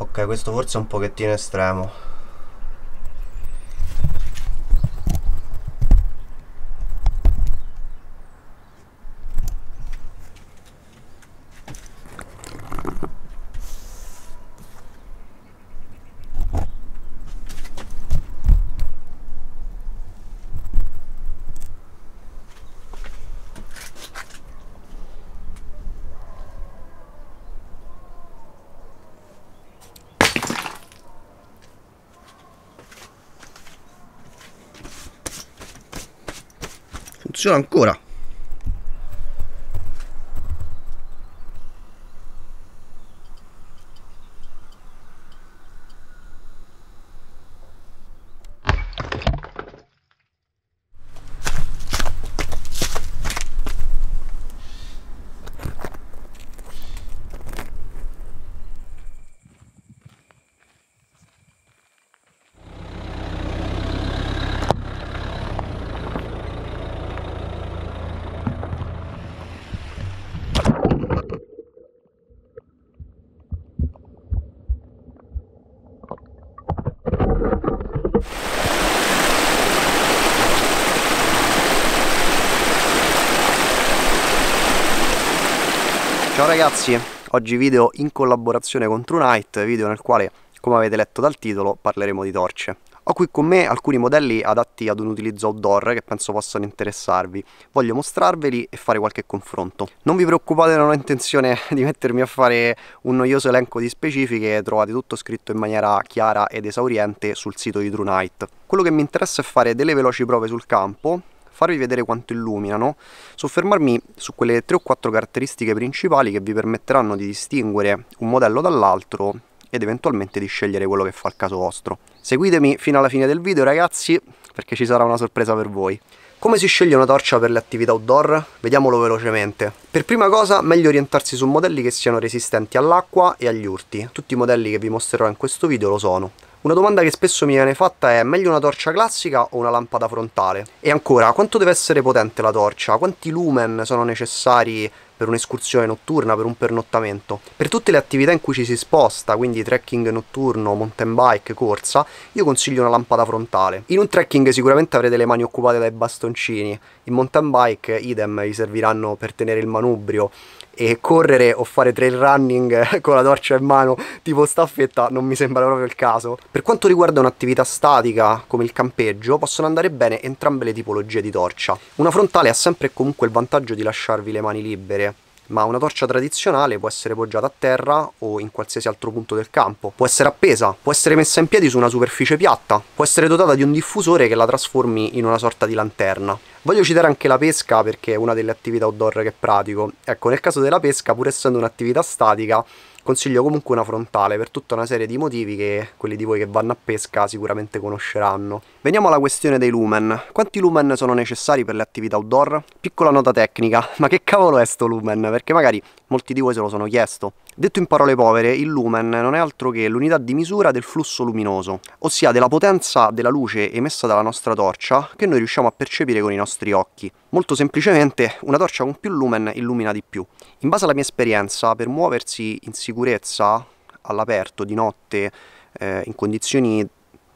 ok questo forse è un pochettino estremo funziona ancora Ciao ragazzi, oggi video in collaborazione con True Night, video nel quale, come avete letto dal titolo, parleremo di torce. Ho qui con me alcuni modelli adatti ad un utilizzo outdoor che penso possano interessarvi. Voglio mostrarveli e fare qualche confronto. Non vi preoccupate, non ho intenzione di mettermi a fare un noioso elenco di specifiche, trovate tutto scritto in maniera chiara ed esauriente sul sito di True Night. Quello che mi interessa è fare delle veloci prove sul campo, farvi vedere quanto illuminano, soffermarmi su quelle 3 o 4 caratteristiche principali che vi permetteranno di distinguere un modello dall'altro ed eventualmente di scegliere quello che fa il caso vostro. Seguitemi fino alla fine del video ragazzi perché ci sarà una sorpresa per voi. Come si sceglie una torcia per le attività outdoor? Vediamolo velocemente. Per prima cosa meglio orientarsi su modelli che siano resistenti all'acqua e agli urti. Tutti i modelli che vi mostrerò in questo video lo sono. Una domanda che spesso mi viene fatta è meglio una torcia classica o una lampada frontale? E ancora, quanto deve essere potente la torcia? Quanti lumen sono necessari per un'escursione notturna, per un pernottamento? Per tutte le attività in cui ci si sposta, quindi trekking notturno, mountain bike, corsa, io consiglio una lampada frontale. In un trekking sicuramente avrete le mani occupate dai bastoncini, in mountain bike idem vi serviranno per tenere il manubrio e correre o fare trail running con la torcia in mano tipo staffetta non mi sembra proprio il caso. Per quanto riguarda un'attività statica come il campeggio possono andare bene entrambe le tipologie di torcia. Una frontale ha sempre e comunque il vantaggio di lasciarvi le mani libere ma una torcia tradizionale può essere poggiata a terra o in qualsiasi altro punto del campo, può essere appesa, può essere messa in piedi su una superficie piatta, può essere dotata di un diffusore che la trasformi in una sorta di lanterna. Voglio citare anche la pesca perché è una delle attività outdoor che pratico. Ecco, nel caso della pesca, pur essendo un'attività statica, consiglio comunque una frontale per tutta una serie di motivi che quelli di voi che vanno a pesca sicuramente conosceranno. Veniamo alla questione dei lumen. Quanti lumen sono necessari per le attività outdoor? Piccola nota tecnica, ma che cavolo è sto lumen? Perché magari molti di voi se lo sono chiesto. Detto in parole povere, il lumen non è altro che l'unità di misura del flusso luminoso, ossia della potenza della luce emessa dalla nostra torcia che noi riusciamo a percepire con i nostri occhi. Molto semplicemente, una torcia con più lumen illumina di più. In base alla mia esperienza, per muoversi in sicurezza, all'aperto, di notte, eh, in condizioni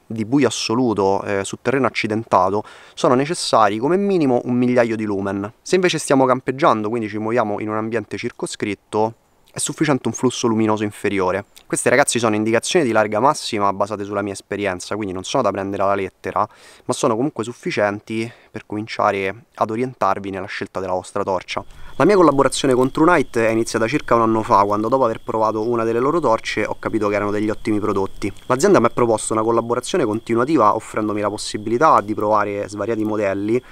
di buio assoluto eh, su terreno accidentato sono necessari come minimo un migliaio di lumen. Se invece stiamo campeggiando, quindi ci muoviamo in un ambiente circoscritto, è sufficiente un flusso luminoso inferiore. Queste ragazzi sono indicazioni di larga massima basate sulla mia esperienza, quindi non sono da prendere alla lettera, ma sono comunque sufficienti per cominciare ad orientarvi nella scelta della vostra torcia. La mia collaborazione con Trunite è iniziata circa un anno fa, quando dopo aver provato una delle loro torce ho capito che erano degli ottimi prodotti. L'azienda mi ha proposto una collaborazione continuativa offrendomi la possibilità di provare svariati modelli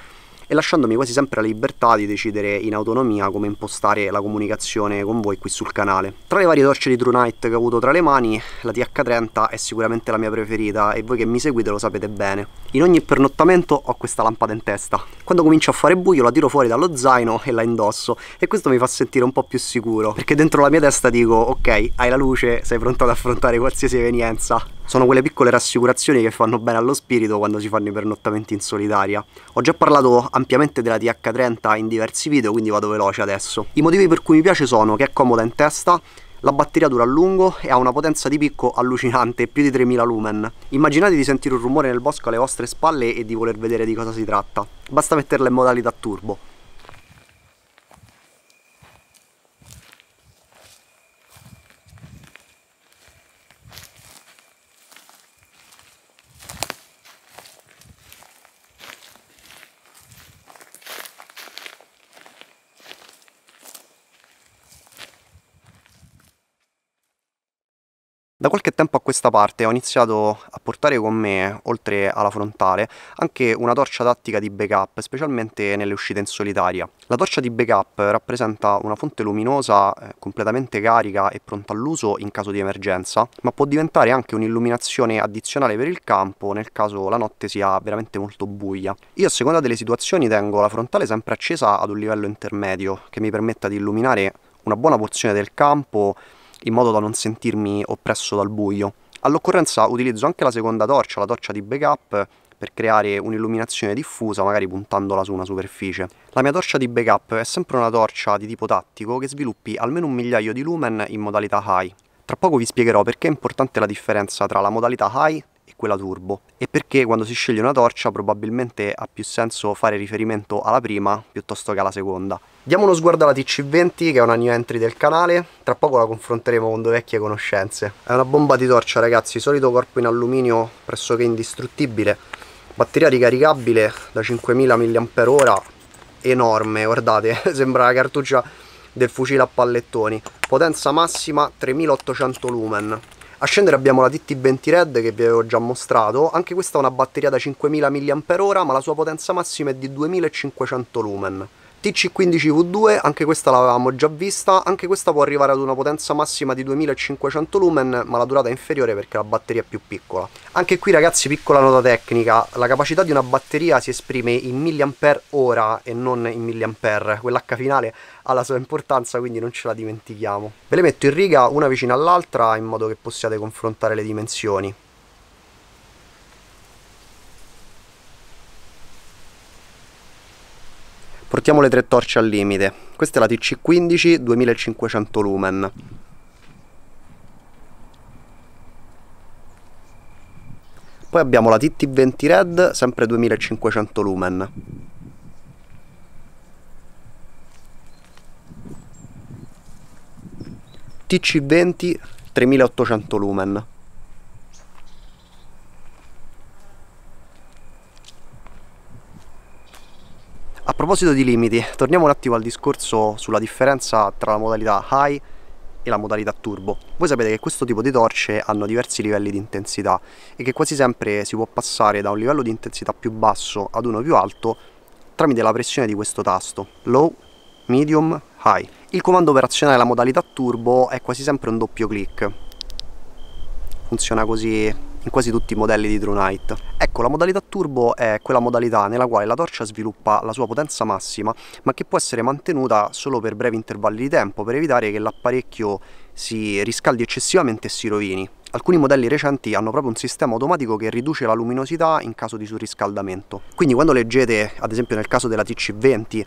e lasciandomi quasi sempre la libertà di decidere in autonomia come impostare la comunicazione con voi qui sul canale. Tra le varie torce di True Night che ho avuto tra le mani, la TH30 è sicuramente la mia preferita e voi che mi seguite lo sapete bene. In ogni pernottamento ho questa lampada in testa. Quando comincia a fare buio la tiro fuori dallo zaino e la indosso e questo mi fa sentire un po' più sicuro perché dentro la mia testa dico ok hai la luce, sei pronto ad affrontare qualsiasi evenienza sono quelle piccole rassicurazioni che fanno bene allo spirito quando si fanno i pernottamenti in solitaria. Ho già parlato ampiamente della TH30 in diversi video, quindi vado veloce adesso. I motivi per cui mi piace sono che è comoda in testa, la batteria dura a lungo e ha una potenza di picco allucinante, più di 3000 lumen. Immaginate di sentire un rumore nel bosco alle vostre spalle e di voler vedere di cosa si tratta. Basta metterla in modalità turbo. Da qualche tempo a questa parte ho iniziato a portare con me, oltre alla frontale, anche una torcia tattica di backup, specialmente nelle uscite in solitaria. La torcia di backup rappresenta una fonte luminosa eh, completamente carica e pronta all'uso in caso di emergenza, ma può diventare anche un'illuminazione addizionale per il campo nel caso la notte sia veramente molto buia. Io a seconda delle situazioni tengo la frontale sempre accesa ad un livello intermedio che mi permetta di illuminare una buona porzione del campo in modo da non sentirmi oppresso dal buio. All'occorrenza utilizzo anche la seconda torcia, la torcia di backup, per creare un'illuminazione diffusa, magari puntandola su una superficie. La mia torcia di backup è sempre una torcia di tipo tattico che sviluppi almeno un migliaio di lumen in modalità high. Tra poco vi spiegherò perché è importante la differenza tra la modalità high e quella turbo e perché quando si sceglie una torcia probabilmente ha più senso fare riferimento alla prima piuttosto che alla seconda. Diamo uno sguardo alla TC20 che è una new entry del canale, tra poco la confronteremo con due vecchie conoscenze. È una bomba di torcia ragazzi, solito corpo in alluminio pressoché indistruttibile, batteria ricaricabile da 5000 mAh, enorme, guardate, sembra la cartuccia del fucile a pallettoni, potenza massima 3800 lumen, a scendere abbiamo la tt 20 Red che vi avevo già mostrato, anche questa ha una batteria da 5000 mAh ma la sua potenza massima è di 2500 lumen. TC15V2, anche questa l'avevamo già vista, anche questa può arrivare ad una potenza massima di 2500 lumen, ma la durata è inferiore perché la batteria è più piccola. Anche qui ragazzi, piccola nota tecnica, la capacità di una batteria si esprime in mAh e non in mAh, quell'H finale ha la sua importanza quindi non ce la dimentichiamo. Ve le metto in riga una vicino all'altra in modo che possiate confrontare le dimensioni. Portiamo le tre torce al limite. Questa è la TC15 2500 lumen. Poi abbiamo la TT20 Red, sempre 2500 lumen. TC20 3800 lumen. proposito di limiti, torniamo un attimo al discorso sulla differenza tra la modalità high e la modalità turbo. Voi sapete che questo tipo di torce hanno diversi livelli di intensità e che quasi sempre si può passare da un livello di intensità più basso ad uno più alto tramite la pressione di questo tasto, low, medium, high. Il comando operazionale della modalità turbo è quasi sempre un doppio clic. Funziona così in quasi tutti i modelli di Night. Ecco, la modalità turbo è quella modalità nella quale la torcia sviluppa la sua potenza massima, ma che può essere mantenuta solo per brevi intervalli di tempo per evitare che l'apparecchio si riscaldi eccessivamente e si rovini. Alcuni modelli recenti hanno proprio un sistema automatico che riduce la luminosità in caso di surriscaldamento. Quindi quando leggete, ad esempio nel caso della TC20,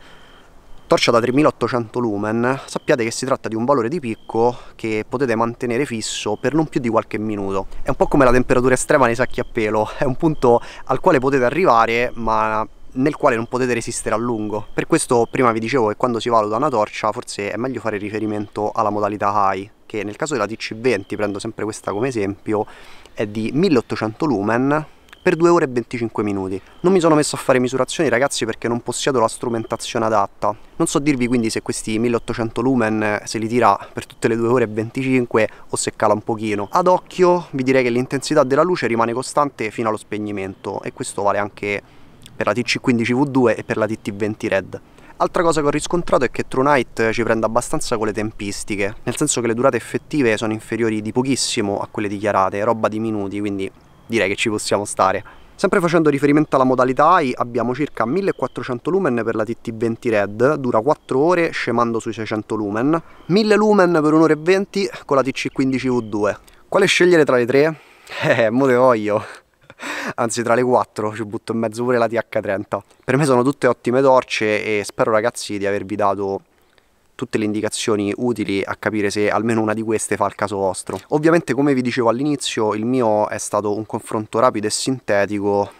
torcia da 3800 lumen sappiate che si tratta di un valore di picco che potete mantenere fisso per non più di qualche minuto è un po' come la temperatura estrema nei sacchi a pelo è un punto al quale potete arrivare ma nel quale non potete resistere a lungo. Per questo prima vi dicevo che quando si valuta una torcia forse è meglio fare riferimento alla modalità high, che nel caso della TC20, prendo sempre questa come esempio, è di 1800 lumen, per 2 ore e 25 minuti. Non mi sono messo a fare misurazioni ragazzi perché non possiedo la strumentazione adatta. Non so dirvi quindi se questi 1800 lumen eh, se li tira per tutte le 2 ore e 25 o se cala un pochino. Ad occhio vi direi che l'intensità della luce rimane costante fino allo spegnimento e questo vale anche per la TC15V2 e per la TT20 Red. Altra cosa che ho riscontrato è che True Night eh, ci prende abbastanza con le tempistiche, nel senso che le durate effettive sono inferiori di pochissimo a quelle dichiarate, roba di minuti, quindi direi che ci possiamo stare. Sempre facendo riferimento alla modalità AI abbiamo circa 1400 lumen per la TT20 Red, dura 4 ore scemando sui 600 lumen, 1000 lumen per 1 ora e 20 con la TC15 V2. Quale scegliere tra le tre? Eh, mo te voglio! anzi tra le 4 ci butto in mezzo pure la TH30. Per me sono tutte ottime torce e spero ragazzi di avervi dato tutte le indicazioni utili a capire se almeno una di queste fa il caso vostro. Ovviamente come vi dicevo all'inizio il mio è stato un confronto rapido e sintetico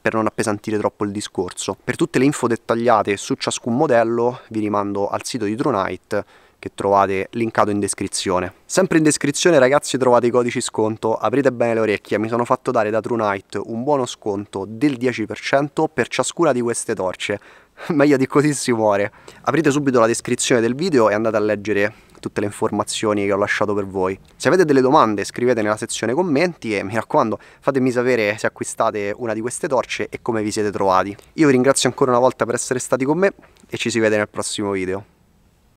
per non appesantire troppo il discorso. Per tutte le info dettagliate su ciascun modello vi rimando al sito di Dronite che trovate linkato in descrizione. Sempre in descrizione ragazzi trovate i codici sconto, aprite bene le orecchie, mi sono fatto dare da True Night un buono sconto del 10% per ciascuna di queste torce, meglio di così si muore. Aprite subito la descrizione del video e andate a leggere tutte le informazioni che ho lasciato per voi. Se avete delle domande scrivete nella sezione commenti e mi raccomando fatemi sapere se acquistate una di queste torce e come vi siete trovati. Io vi ringrazio ancora una volta per essere stati con me e ci si vede nel prossimo video.